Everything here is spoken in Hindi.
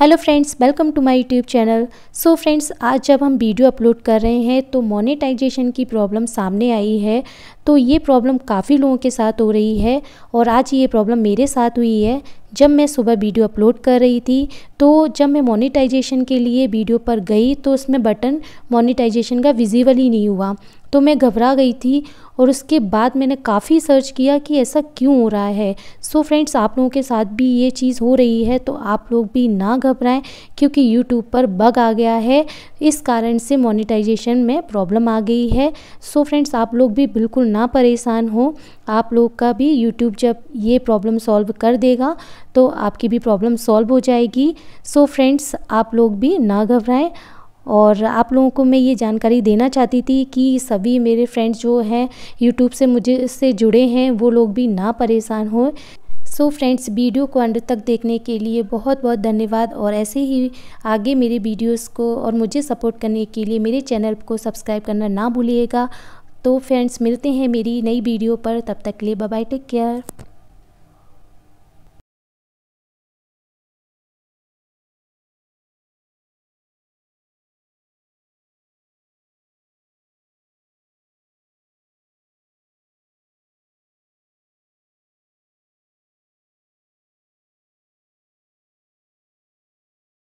hello friends welcome to my YouTube channel so friends आज जब हम वीडियो अपलोड कर रहे हैं तो मोनेटाइजेशन की प्रॉब्लम सामने आई है तो ये प्रॉब्लम काफ़ी लोगों के साथ हो रही है और आज ये प्रॉब्लम मेरे साथ हुई है जब मैं सुबह वीडियो अपलोड कर रही थी तो जब मैं मोनेटाइजेशन के लिए वीडियो पर गई तो उसमें बटन मोनेटाइजेशन का विजिबल ही नहीं हुआ तो मैं घबरा गई थी और उसके बाद मैंने काफ़ी सर्च किया कि ऐसा क्यों हो रहा है सो so फ्रेंड्स आप लोगों के साथ भी ये चीज़ हो रही है तो आप लोग भी ना घबराएं क्योंकि यूट्यूब पर बग आ गया है इस कारण से मोनेटाइजेशन में प्रॉब्लम आ गई है सो so फ्रेंड्स आप लोग भी बिल्कुल ना परेशान हो आप लोग का भी यूट्यूब जब ये प्रॉब्लम सॉल्व कर देगा तो आपकी भी प्रॉब्लम सॉल्व हो जाएगी सो so फ्रेंड्स आप लोग भी ना घबराएं और आप लोगों को मैं ये जानकारी देना चाहती थी कि सभी मेरे फ्रेंड्स जो हैं यूट्यूब से मुझे से जुड़े हैं वो लोग भी ना परेशान हों सो फ्रेंड्स वीडियो को अंत तक देखने के लिए बहुत बहुत धन्यवाद और ऐसे ही आगे मेरे वीडियोस को और मुझे सपोर्ट करने के लिए मेरे चैनल को सब्सक्राइब करना ना भूलिएगा तो फ्रेंड्स मिलते हैं मेरी नई वीडियो पर तब तक के लिए बाय टेक केयर